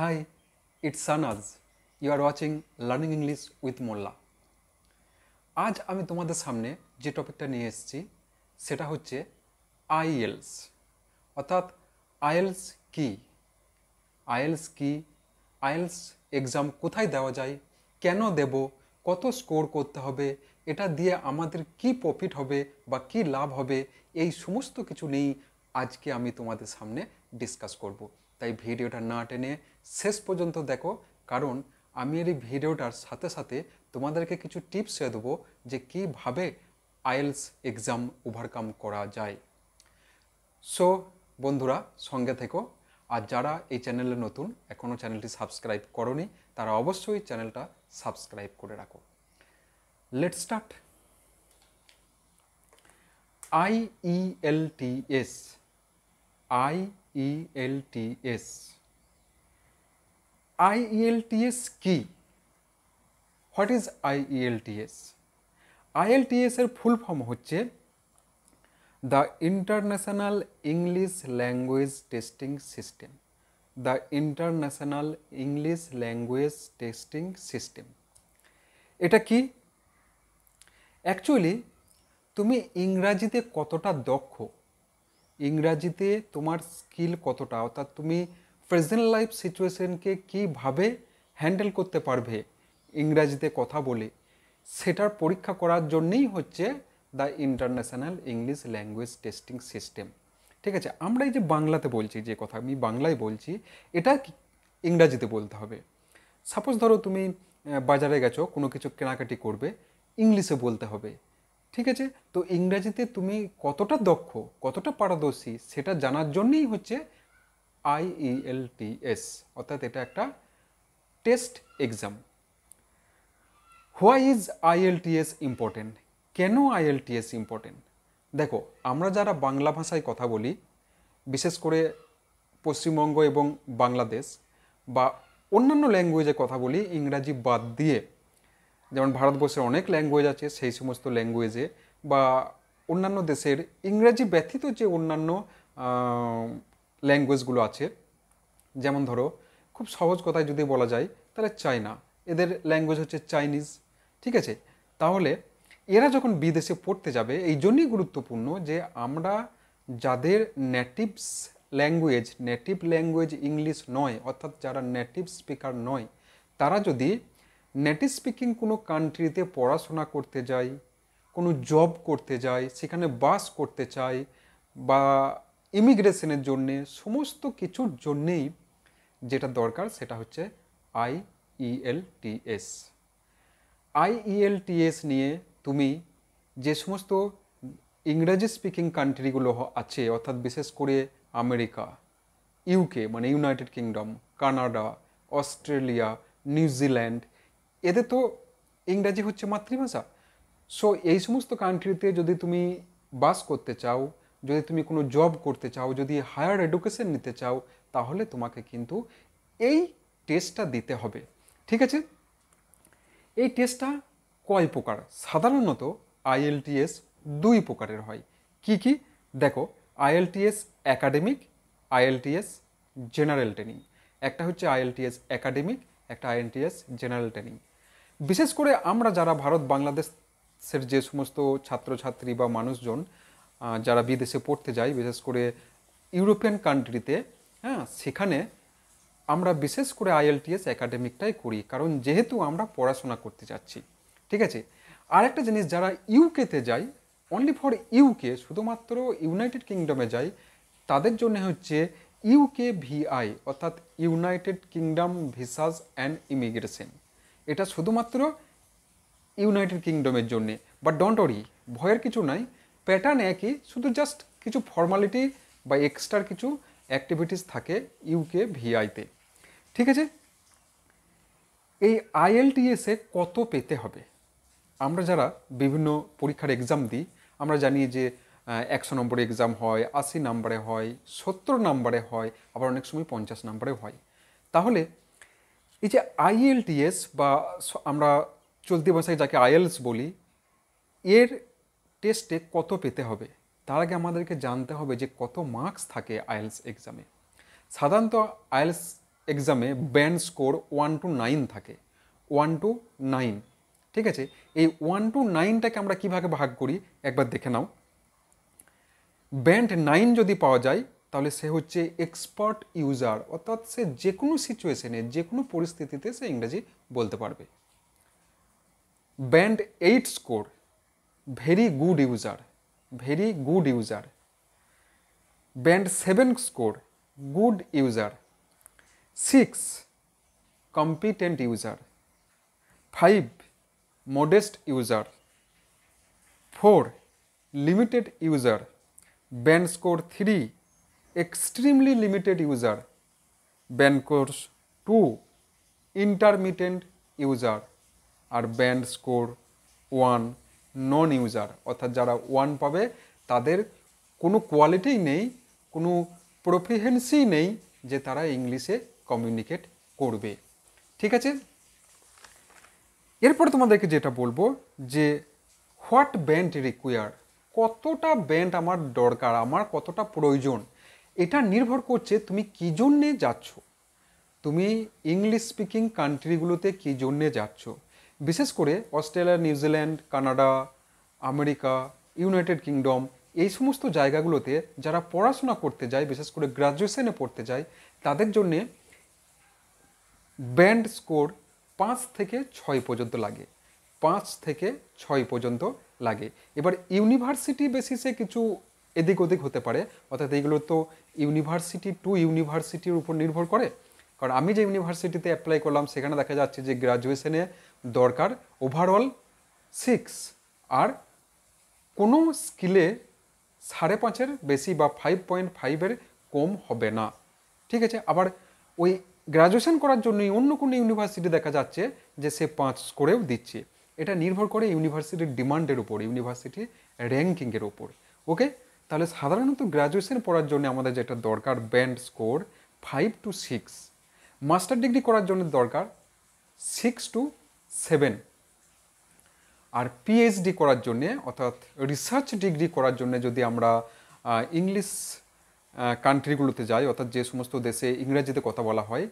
Hi, it's Sanaz. You are watching Learning English with Molla. আজ আমি তোমাদের সামনে যে টপিকটা নিয়ে এসেছি সেটা হচ্ছে আইএলস অর্থাৎ আইএলস কি আইএলস কি আইএলস এক্সাম কোথায় দেওয়া যায় কেন দেব কত স্কোর করতে হবে এটা দিয়ে আমাদের কি প্রফিট হবে বা কি লাভ হবে এই সমস্ত কিছু নিয়েই আজকে আমি তোমাদের সামনে ডিসকাস করবো তাই ভিডিওটা না টেনে শেষ পর্যন্ত দেখো কারণ আমি এই ভিডিওটার সাথে সাথে তোমাদেরকে কিছু টিপস শেয়ার দেবো যে কীভাবে আইএলস এক্সাম ওভারকাম করা যায় সো বন্ধুরা সঙ্গে থেকো আর যারা এই চ্যানেলে নতুন এখনও চ্যানেলটি সাবস্ক্রাইব করনি তারা অবশ্যই চ্যানেলটা সাবস্ক্রাইব করে রাখো let start IELTS I IELTS IELTS e কি হোয়াট ইজ আইইএলটিএস আইএলটিএস এর ফুল ফর্ম হচ্ছে the International English Language Testing System the International English Language Testing System এটা কি অ্যাকচুয়ালি তুমি ইংরাজিতে কতটা দক্ষ ইংরাজিতে তোমার স্কিল কতটা অর্থাৎ তুমি প্রেজেন্ট লাইফ সিচুয়েশনকে কীভাবে হ্যান্ডেল করতে পারবে ইংরাজিতে কথা বলে সেটার পরীক্ষা করার জন্যেই হচ্ছে the International English Language Testing System ঠিক আছে আমরা এই যে বাংলাতে বলছি যে কথা আমি বাংলায় বলছি এটা ইংরাজিতে বলতে হবে সাপোজ ধরো তুমি বাজারে গেছো কোনো কিছু কেনাকাটি করবে ইংলিশে বলতে হবে ঠিক আছে তো ইংরাজিতে তুমি কতটা দক্ষ কতটা পারদর্শী সেটা জানার জন্যেই হচ্ছে আইইএলটিএস অর্থাৎ এটা একটা test exam why is IELTS important কেন আইএলটিএস ইম্পর্টেন্ট দেখো আমরা যারা বাংলা ভাষায় কথা বলি বিশেষ করে পশ্চিমবঙ্গ এবং বাংলাদেশ বা অন্যান্য ল্যাঙ্গুয়েজে কথা বলি ইংরাজি বাদ দিয়ে যেমন ভারতবর্ষের অনেক ল্যাঙ্গুয়েজ আছে সেই সমস্ত ল্যাঙ্গুয়েজে বা অন্যান্য দেশের ইংরেজি ব্যথিত যে অন্যান্য ল্যাঙ্গুয়েজগুলো আছে যেমন ধরো খুব সহজ কথায় যদি বলা যায় তাহলে চায়না এদের ল্যাঙ্গুয়েজ হচ্ছে চাইনিজ ঠিক আছে তাহলে এরা যখন বিদেশে পড়তে যাবে এই জন্যই গুরুত্বপূর্ণ যে আমরা যাদের natives language native language English নয় অর্থাৎ যারা নেটিভ স্পিকার নয় তারা যদি নেটিভ স্পিকিং কোনো কান্ট্রিতে পড়াশোনা করতে যাই কোনো জব করতে যাই সেখানে বাস করতে চাই বা ইমিগ্রেশনের জন্যে সমস্ত কিছুর জন্যেই যেটা দরকার সেটা হচ্ছে আইইএলটিএস আইইএলটিএস e e নিয়ে তুমি যে সমস্ত ইংরাজি স্পিকিং কান্ট্রিগুলো আছে অর্থাৎ বিশেষ করে আমেরিকা ইউকে মানে United Kingdom Canada Australia New Zealand এদের তো ইংরাজি হচ্ছে মাতৃভাষা সো এই সমস্ত কান্ট্রিতে যদি তুমি বাস করতে চাও যদি তুমি কোনো জব করতে চাও যদি হায়ার এডুকেশন নিতে চাও তাহলে তোমাকে কিন্তু এই টেস্টটা দিতে হবে ঠিক আছে এই টেস্টটা কয় প্রকার সাধারণত আইএলটিএস দুই প্রকারের হয় কি কি দেখো IELTS academic IELTS general training একটা হচ্ছে আইএলটিএস অ্যাকাডেমিক একটা আইএলটিএস জেনারেল ট্রেনিং বিশেষ করে আমরা যারা ভারত বাংলাদেশের যে সমস্ত ছাত্রছাত্রী বা মানুষজন যারা বিদেশে পড়তে যায় বিশেষ করে ইউরোপিয়ান কান্ট্রিতে হ্যাঁ সেখানে আমরা বিশেষ করে আইএলটিএস একাডেমিকটাই করি কারণ যেহেতু আমরা পড়াশোনা করতে চাচ্ছি ঠিক আছে আরেকটা জিনিস যারা ইউকেতে যায় অনলি ফর ইউকে শুধুমাত্র ইউনাইটেড কিংডমে যায় তাদের জন্য হচ্ছে ইউকে ভিআই অর্থাৎ United Kingdom visas and immigration এটা শুধুমাত্র ইউনাইটেড কিংডমের জন্যে বা ডোন্ট ওরি ভয়ের কিছু নাই প্যাটার্ন একই শুধু জাস্ট কিছু ফর্মালিটি বা এক্সট্রার কিছু অ্যাক্টিভিটিস থাকে ইউকে ভিআইতে ঠিক আছে এই আইএলটিএসে কত পেতে হবে আমরা যারা বিভিন্ন পরীক্ষার এক্সাম দিই আমরা জানি যে একশো নম্বরে এক্সাম হয় আশি নাম্বারে হয় সত্তর নাম্বারে হয় আবার অনেক সময় পঞ্চাশ নাম্বারেও হয় তাহলে এই যে আইএলটিএস বা আমরা চলতি ভাষায় যাকে আইএলস বলি এর টেস্টে কত পেতে হবে তার আগে আমাদেরকে জানতে হবে যে কত মার্কস থাকে আইএলস এক্সামে সাধারণত আইএলস এক্সামে band score one two nine থাকে ওয়ান টু নাইন ঠিক আছে এই ওয়ান টু নাইনটাকে আমরা কীভাবে ভাগ করি একবার দেখে নাও ব্যান্ড নাইন যদি পাওয়া যায় তাহলে সে হচ্ছে এক্সপার্ট ইউজার অর্থাৎ সে যে কোনো সিচুয়েশনে যে কোনো পরিস্থিতিতে সে ইংরেজি বলতে পারবে band eight score very good user very good user band seven score good user six competent user five modest user four limited user band score three extremely limited user band scores 2 intermittent user আর band score one non user অর্থাৎ যারা one পাবে তাদের কোনো quality নেই কোনো প্রফিহেন্সি নেই যে তারা ইংলিশে কমিউনিকেট করবে ঠিক আছে এরপর তোমাদেরকে যেটা বলবো যে হোয়াট ব্যান্ড রিকোয়ার কতটা ব্যান্ড আমার দরকার আমার কতটা প্রয়োজন এটা নির্ভর করছে তুমি কী জন্যে যাচ্ছ তুমি ইংলিশ স্পিকিং কান্ট্রিগুলোতে কী জন্যে যাচ্ছ বিশেষ করে Australia New Zealand Canada America United Kingdom এই সমস্ত জায়গাগুলোতে যারা পড়াশোনা করতে যায় বিশেষ করে গ্র্যাজুয়েশনে পড়তে যায় তাদের জন্যে ব্যান্ড স্কোর পাঁচ থেকে ছয় পর্যন্ত লাগে পাঁচ থেকে ছয় পর্যন্ত লাগে এবার ইউনিভার্সিটি বেসিসে কিছু এদিক ওদিক হতে পারে অর্থাৎ এইগুলো তো ইউনিভার্সিটি টু ইউনিভার্সিটির উপর নির্ভর করে কারণ আমি যে ইউনিভার্সিটিতে অ্যাপ্লাই করলাম সেখানে দেখা যাচ্ছে যে গ্রাজুয়েশনে দরকার ওভারঅল সিক্স আর কোনো স্কিলে সাড়ে পাঁচের বেশি বা ফাইভ পয়েন্ট ফাইভের কম হবে না ঠিক আছে আবার ওই গ্রাজুয়েশন করার জন্যই অন্য কোনো ইউনিভার্সিটি দেখা যাচ্ছে যে সে পাঁচ করেও দিচ্ছে এটা নির্ভর করে ইউনিভার্সিটির ডিমান্ডের উপর ইউনিভার্সিটি র্যাঙ্কিংয়ের উপর ওকে তাহলে সাধারণত গ্র্যাজুয়েশন পড়ার জন্য আমাদের যেটা দরকার band score five two six master degree করার জন্য দরকার সিক্স টু সেভেন আর পিএইচডি করার জন্যে অর্থাৎ রিসার্চ ডিগ্রি করার জন্য যদি আমরা ইংলিশ কান্ট্রিগুলোতে যাই অর্থাৎ যে সমস্ত দেশে ইংরেজিতে কথা বলা হয়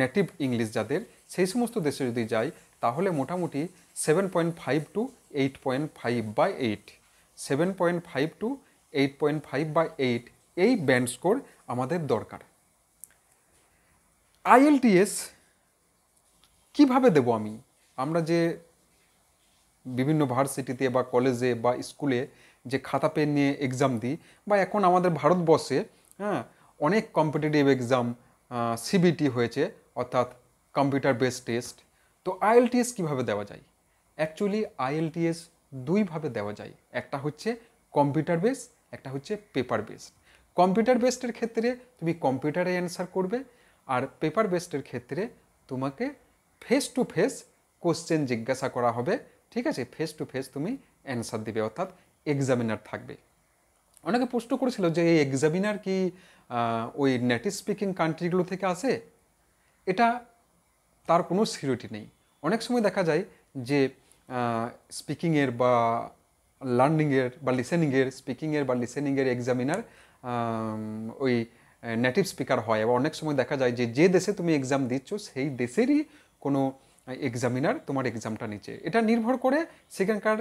নেটিভ ইংলিশ যাদের সেই সমস্ত দেশে যদি যাই তাহলে মোটামুটি seven point five two eight point five বা eight seven point five two eight point five বা এইট এই ব্যান্ড স্কোর আমাদের দরকার আইএলটিএস কিভাবে দেব আমি আমরা যে বিভিন্ন ভার্সিটিতে বা কলেজে বা স্কুলে যে খাতা পেন নিয়ে এক্সাম দিই বা এখন আমাদের ভারতবর্ষে হ্যাঁ অনেক কম্পিটিটিভ এক্সাম সিবিটি হয়েছে অর্থাৎ কম্পিউটার বেস টেস্ট তো আইএলটিএস কীভাবে দেওয়া যায় অ্যাকচুয়ালি আইএলটিএস দুইভাবে দেওয়া যায় একটা হচ্ছে কম্পিউটার বেস একটা হচ্ছে পেপার বেসড কম্পিউটার বেসডের ক্ষেত্রে তুমি কম্পিউটারে অ্যান্সার করবে আর পেপার বেসডের ক্ষেত্রে তোমাকে ফেস টু ফেস কোশ্চেন জিজ্ঞাসা করা হবে ঠিক আছে ফেস টু ফেস তুমি অ্যান্সার দিবে অর্থাৎ এক্সামিনার থাকবে অনেকে প্রশ্ন করেছিল যে এই এক্সামিনার কি ওই নেটিভ স্পিকিং কান্ট্রিগুলো থেকে আসে এটা তার কোনো সিরিটি নেই অনেক সময় দেখা যায় যে স্পিকিংয়ের বা লার্নিংয়ের বা লিসেনিংয়ের স্পিকিংয়ের বা লিসেনিংয়ের এক্সামিনার ওই নেটিভ স্পিকার হয় এবং অনেক সময় দেখা যায় যে যে দেশে তুমি এক্সাম দিচ্ছ সেই দেশেরই কোনো এক্সামিনার তোমার এক্সামটা নিচ্ছে এটা নির্ভর করে সেখানকার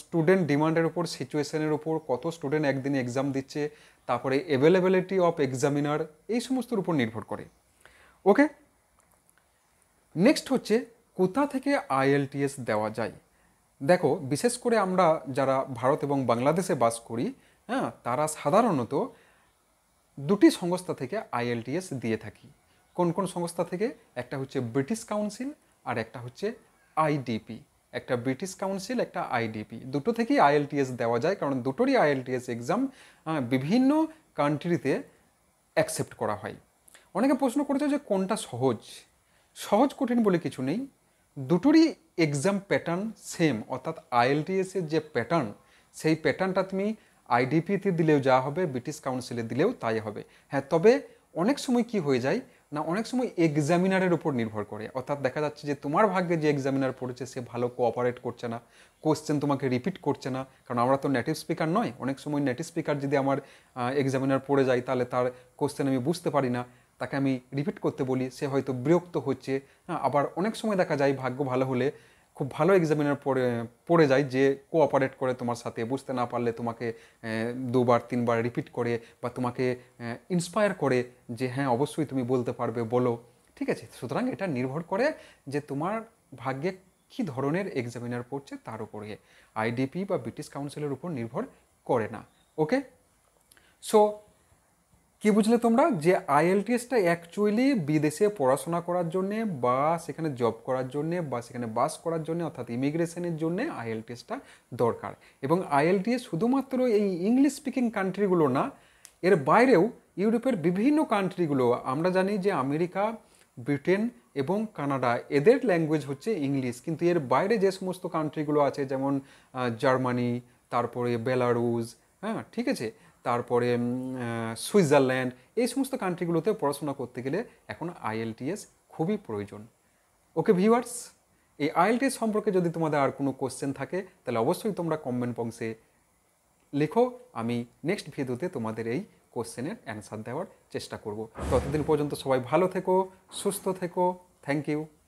স্টুডেন্ট ডিমান্ডের উপর সিচুয়েশনের উপর কত স্টুডেন্ট একদিনে এক্সাম দিচ্ছে তারপরে অ্যাভেলেবিলিটি অফ এক্সামিনার এই সমস্তর উপর নির্ভর করে ওকে নেক্সট হচ্ছে কোথা থেকে আইএলটিএস দেওয়া যায় দেখো বিশেষ করে আমরা যারা ভারত এবং বাংলাদেশে বাস করি হ্যাঁ তারা সাধারণত দুটি সংস্থা থেকে আইএলটিএস দিয়ে থাকি কোন কোন সংস্থা থেকে একটা হচ্ছে ব্রিটিশ কাউন্সিল আর একটা হচ্ছে আইডিপি একটা ব্রিটিশ কাউন্সিল একটা আইডিপি দুটো থেকেই আইএলটিএস দেওয়া যায় কারণ দুটোরই আইএলটিএস এক্সাম বিভিন্ন কান্ট্রিতে অ্যাকসেপ্ট করা হয় অনেকে প্রশ্ন করেছে যে কোনটা সহজ সহজ কঠিন বলে কিছু নেই দুটোরই এক্সাম প্যাটার্ন সেম অর্থাৎ আইএলটিএসের যে প্যাটার্ন সেই প্যাটার্নটা তুমি আইডিপিতে দিলেও যা হবে ব্রিটিশ কাউন্সিলে দিলেও তাই হবে হ্যাঁ তবে অনেক সময় কি হয়ে যায় না অনেক সময় এক্সামিনারের উপর নির্ভর করে অর্থাৎ দেখা যাচ্ছে যে তোমার ভাগ্যে যে এক্সামিনার পড়েছে সে ভালো কোঅপারেট করছে না কোশ্চেন তোমাকে রিপিট করছে না কারণ আমরা তো নেটিভ স্পিকার নয় অনেক সময় নেটিভ স্পিকার যদি আমার এক্সামিনার পড়ে যায় তাহলে তার কোশ্চেন আমি বুঝতে পারি না তাকে আমি রিপিট করতে বলি সে হয়তো বিরক্ত হচ্ছে হ্যাঁ, আবার অনেক সময় দেখা যায় ভাগ্য ভালো হলে খুব ভালো এক্সামিনার পড়ে পড়ে যায় যে কোঅপারেট করে তোমার সাথে বুঝতে না পারলে তোমাকে দুবার তিনবার রিপিট করে বা তোমাকে ইন্সপায়ার করে যে হ্যাঁ অবশ্যই তুমি বলতে পারবে বলো ঠিক আছে সুতরাং এটা নির্ভর করে যে তোমার ভাগ্যে কী ধরনের এক্সামিনার পড়ছে তার উপরে আইডিপি বা ব্রিটিশ কাউন্সিলের উপর নির্ভর করে না ওকে সো কি বুঝলে তোমরা যে আইএলটিএসটা অ্যাকচুয়ালি বিদেশে পড়াশোনা করার জন্যে বা সেখানে জব করার জন্যে বা সেখানে বাস করার জন্যে অর্থাৎ ইমিগ্রেশনের জন্যে আইএলটিএসটা দরকার এবং আইএলটিএস শুধুমাত্র এই ইংলিশ স্পিকিং কান্ট্রিগুলো না এর বাইরেও ইউরোপের বিভিন্ন কান্ট্রিগুলো আমরা জানি যে আমেরিকা ব্রিটেন এবং কানাডা এদের ল্যাঙ্গুয়েজ হচ্ছে ইংলিশ কিন্তু এর বাইরে যে সমস্ত কান্ট্রিগুলো আছে যেমন জার্মানি তারপরে বেলারুস হ্যাঁ ঠিক আছে তারপরে সুইজারল্যান্ড এই সমস্ত কান্ট্রিগুলোতে পড়াশোনা করতে গেলে এখন আইএলটিএস খুবই প্রয়োজন ওকে ভিউয়ার্স এই আইএলটিএস সম্পর্কে যদি তোমাদের আর কোনো কোশ্চেন থাকে তাহলে অবশ্যই তোমরা কমেন্ট বক্সে লেখো আমি নেক্সট ভিডিওতে তোমাদের এই কোশ্চেনের অ্যান্সার দেওয়ার চেষ্টা করব ততদিন পর্যন্ত সবাই ভালো থেকো সুস্থ থেকো থ্যাংক ইউ